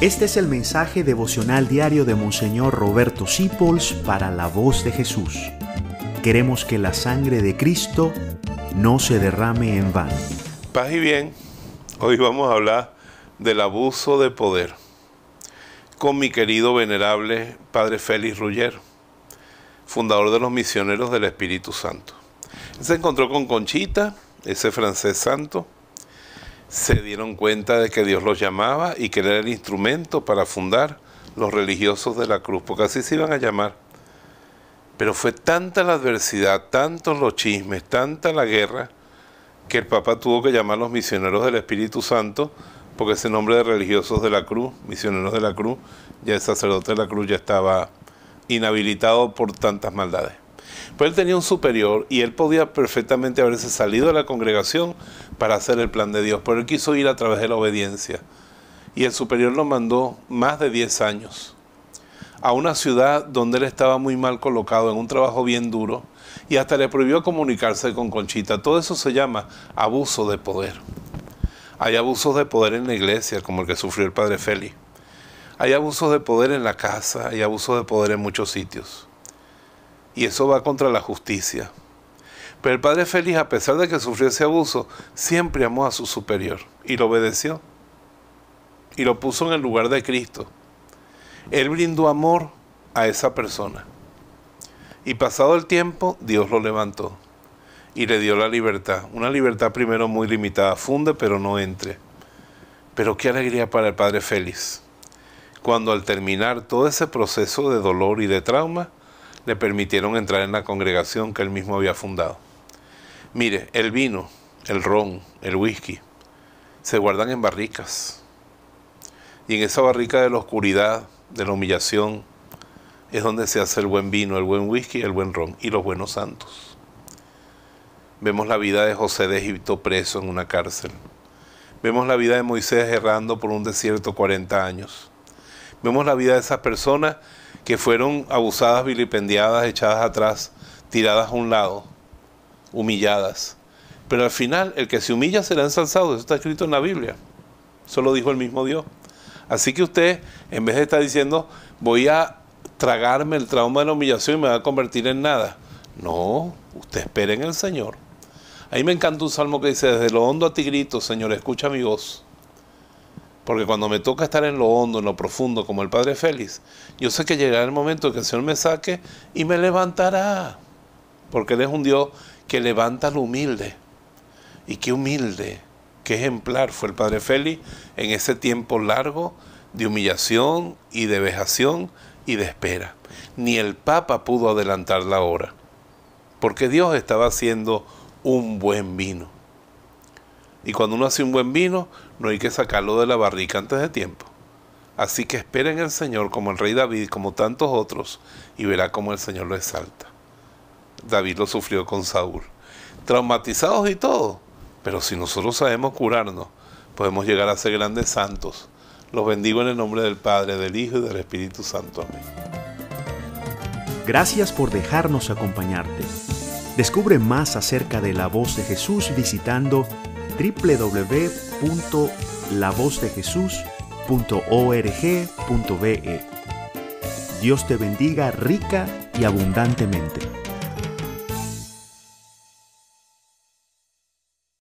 Este es el mensaje devocional diario de Monseñor Roberto Sipols para la voz de Jesús. Queremos que la sangre de Cristo no se derrame en vano. Paz y bien, hoy vamos a hablar del abuso de poder con mi querido venerable Padre Félix Ruller, fundador de los misioneros del Espíritu Santo. Se encontró con Conchita, ese francés santo, se dieron cuenta de que Dios los llamaba y que él era el instrumento para fundar los religiosos de la cruz, porque así se iban a llamar. Pero fue tanta la adversidad, tantos los chismes, tanta la guerra, que el Papa tuvo que llamar a los misioneros del Espíritu Santo, porque ese nombre de religiosos de la cruz, misioneros de la cruz, ya el sacerdote de la cruz ya estaba inhabilitado por tantas maldades. Pues él tenía un superior y él podía perfectamente haberse salido de la congregación para hacer el plan de Dios, pero él quiso ir a través de la obediencia. Y el superior lo mandó más de 10 años a una ciudad donde él estaba muy mal colocado, en un trabajo bien duro, y hasta le prohibió comunicarse con Conchita. Todo eso se llama abuso de poder. Hay abusos de poder en la iglesia, como el que sufrió el padre Félix. Hay abusos de poder en la casa, hay abusos de poder en muchos sitios y eso va contra la justicia. Pero el padre Félix, a pesar de que sufrió ese abuso, siempre amó a su superior y lo obedeció y lo puso en el lugar de Cristo. Él brindó amor a esa persona. Y pasado el tiempo, Dios lo levantó y le dio la libertad. Una libertad primero muy limitada, funde pero no entre. Pero qué alegría para el Padre Félix, cuando al terminar todo ese proceso de dolor y de trauma, le permitieron entrar en la congregación que él mismo había fundado. Mire, el vino, el ron, el whisky, se guardan en barricas. Y en esa barrica de la oscuridad, de la humillación, es donde se hace el buen vino, el buen whisky, el buen ron y los buenos santos. Vemos la vida de José de Egipto preso en una cárcel. Vemos la vida de Moisés errando por un desierto 40 años. Vemos la vida de esas personas que fueron abusadas, vilipendiadas, echadas atrás, tiradas a un lado, humilladas. Pero al final, el que se humilla será ensalzado. Eso está escrito en la Biblia. Eso lo dijo el mismo Dios. Así que usted, en vez de estar diciendo, voy a tragarme el trauma de la humillación y me va a convertir en nada. No, usted espera en el Señor. Ahí me encanta un salmo que dice, desde lo hondo a ti grito, Señor, escucha mi voz. Porque cuando me toca estar en lo hondo, en lo profundo, como el Padre Félix, yo sé que llegará el momento que el Señor me saque y me levantará. Porque Él es un Dios que levanta lo humilde. Y qué humilde, qué ejemplar fue el Padre Félix en ese tiempo largo de humillación y de vejación y de espera. Ni el Papa pudo adelantar la hora, porque Dios estaba haciendo un buen vino. Y cuando uno hace un buen vino, no hay que sacarlo de la barrica antes de tiempo. Así que esperen en el Señor como el rey David, como tantos otros, y verá cómo el Señor lo exalta. David lo sufrió con Saúl. Traumatizados y todo, pero si nosotros sabemos curarnos, podemos llegar a ser grandes santos. Los bendigo en el nombre del Padre, del Hijo y del Espíritu Santo. Amén. Gracias por dejarnos acompañarte. Descubre más acerca de la voz de Jesús visitando www.lavozdejesus.org.be. Dios te bendiga rica y abundantemente.